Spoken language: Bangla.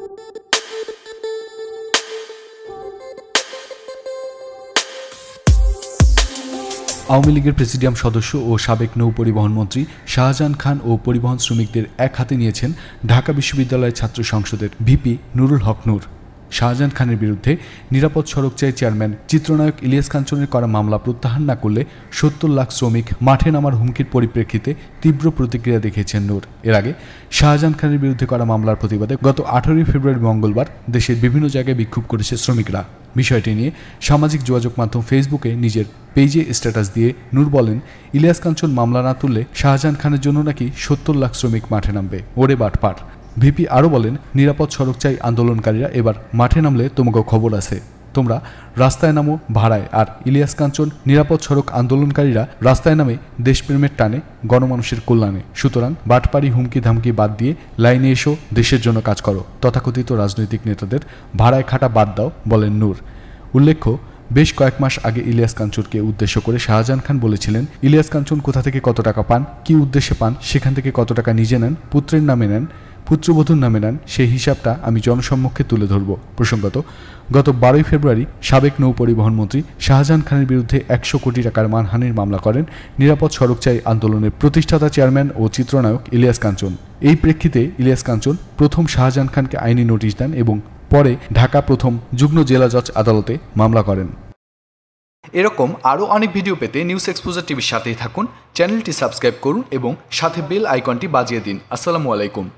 আওয়ামী লীগের প্রেসিডিয়াম সদস্য ও সাবেক নৌ পরিবহন মন্ত্রী শাহজাহান খান ও পরিবহন শ্রমিকদের এক হাতে নিয়েছেন ঢাকা বিশ্ববিদ্যালয়ের ছাত্র সংসদের ভিপি নুরুল হক নূর শাহজাহান খানের বিরুদ্ধে নিরাপদ সড়ক চাই চেয়ারম্যান চিত্রনায়ক ইলিয়াস কাঞ্চনের করা মামলা প্রত্যাহার না করলে সত্তর লাখ শ্রমিক মাঠে নামার হুমকির পরিপ্রেক্ষিতে তীব্র প্রতিক্রিয়া দেখিয়েছেন নূর এর আগে শাহজাহান খানের বিরুদ্ধে করা মামলার প্রতিবাদে গত আঠারোই ফেব্রুয়ারি মঙ্গলবার দেশের বিভিন্ন জায়গায় বিক্ষোভ করেছে শ্রমিকরা বিষয়টি নিয়ে সামাজিক যোগাযোগ মাধ্যম ফেসবুকে নিজের পেজে স্ট্যাটাস দিয়ে নূর বলেন ইলিয়াস কাঞ্চন মামলা না তুললে শাহজাহান খানের জন্য নাকি সত্তর লাখ শ্রমিক মাঠে নামবে ওরে বাটপাট ভিপি আরও বলেন নিরাপদ সড়ক চাই আন্দোলনকারীরা এবার মাঠে নামলে তোমাকে খবর আছে তোমরা রাস্তায় নামো ভাড়ায় আর ইলিয়াস কাঞ্চন নিরাপদ সড়ক আন্দোলনকারীরা রাস্তায় নামে দেশপ্রেমের টানে গণমানুষের কল্যাণে সুতরাং বাটপাড়ি হুমকি ধামকি বাদ দিয়ে লাইনে এসো দেশের জন্য কাজ করো তথাকথিত রাজনৈতিক নেতাদের ভাড়ায় খাটা বাদ দাও বলেন নূর উল্লেখ্য বেশ কয়েক মাস আগে ইলিয়াস কাঞ্চনকে উদ্দেশ্য করে শাহজাহান খান বলেছিলেন ইলিয়াস কাঞ্চন কোথা থেকে কত টাকা পান কি উদ্দেশ্যে পান সেখান থেকে কত টাকা নিজে নেন পুত্রের নামে নেন পুত্রবধূর নামে নেন সেই হিসাবটা আমি জনসম্মুখে তুলে ধরব প্রসঙ্গত গত বারোই ফেব্রুয়ারি সাবেক নৌপরিবহন মন্ত্রী শাহজাহান খানের বিরুদ্ধে একশো কোটি টাকার মানহানির মামলা করেন নিরাপদ সড়ক চাই আন্দোলনের প্রতিষ্ঠাতা চেয়ারম্যান ও চিত্রনায়ক ইলিয়াস কাঞ্চন এই প্রেক্ষিতে ইলিয়াস কাঞ্চন প্রথম শাহজাহান খানকে আইনি নোটিশ দেন এবং পরে ঢাকা প্রথম যুগ্ম জেলা জজ আদালতে মামলা করেন এরকম আরও অনেক ভিডিও পেতে নিউজ এক্সপোজার টিভির সাথেই থাকুন চ্যানেলটি সাবস্ক্রাইব করুন এবং সাথে বেল আইকনটি বাজিয়ে দিন আসসালামু আলাইকুম